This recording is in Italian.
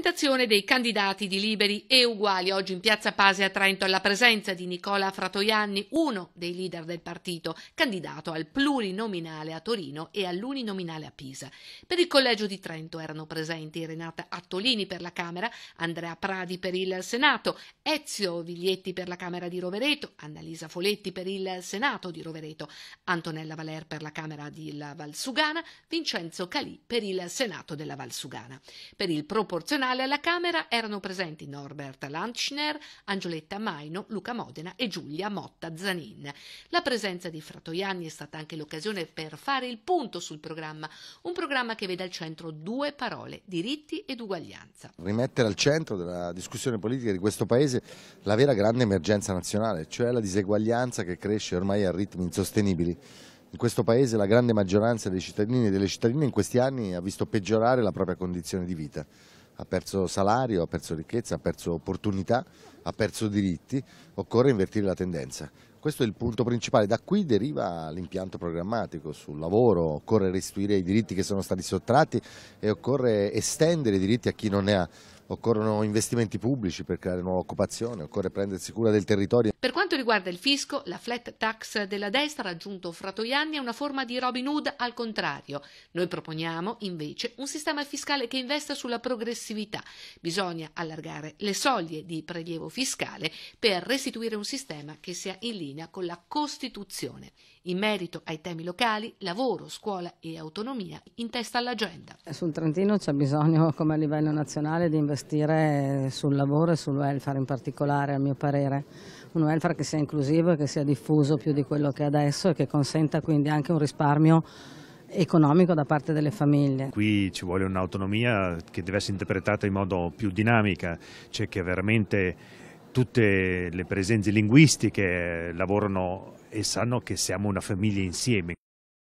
presentazione dei candidati di Liberi e Uguali oggi in Piazza Pase a Trento alla presenza di Nicola Fratoianni, uno dei leader del partito, candidato al plurinominale a Torino e all'uninominale a Pisa. Per il collegio di Trento erano presenti Renata Attolini per la Camera, Andrea Pradi per il Senato, Ezio Viglietti per la Camera di Rovereto, Annalisa Foletti per il Senato di Rovereto, Antonella Valer per la Camera di Valsugana, Vincenzo Calì per il Senato della Valsugana. Per il proporzionale nazionale alla Camera erano presenti Norbert Lantschner, Angioletta Maino, Luca Modena e Giulia Motta Zanin. La presenza di Fratoianni è stata anche l'occasione per fare il punto sul programma, un programma che vede al centro due parole, diritti ed uguaglianza. Rimettere al centro della discussione politica di questo Paese la vera grande emergenza nazionale, cioè la diseguaglianza che cresce ormai a ritmi insostenibili. In questo Paese la grande maggioranza dei cittadini e delle cittadine in questi anni ha visto peggiorare la propria condizione di vita ha perso salario, ha perso ricchezza, ha perso opportunità, ha perso diritti, occorre invertire la tendenza. Questo è il punto principale, da qui deriva l'impianto programmatico sul lavoro, occorre restituire i diritti che sono stati sottratti e occorre estendere i diritti a chi non ne ha occorrono investimenti pubblici per creare nuova occupazione, occorre prendersi cura del territorio. Per quanto riguarda il fisco, la flat tax della destra raggiunto Fratoianni è una forma di Robin Hood al contrario. Noi proponiamo invece un sistema fiscale che investa sulla progressività. Bisogna allargare le soglie di prelievo fiscale per restituire un sistema che sia in linea con la Costituzione. In merito ai temi locali, lavoro, scuola e autonomia in testa all'agenda. Sul Trentino c'è bisogno come a livello nazionale di investire investire sul lavoro e sul welfare in particolare, a mio parere. Un welfare che sia inclusivo e che sia diffuso più di quello che è adesso e che consenta quindi anche un risparmio economico da parte delle famiglie. Qui ci vuole un'autonomia che deve essere interpretata in modo più dinamica, cioè che veramente tutte le presenze linguistiche lavorano e sanno che siamo una famiglia insieme.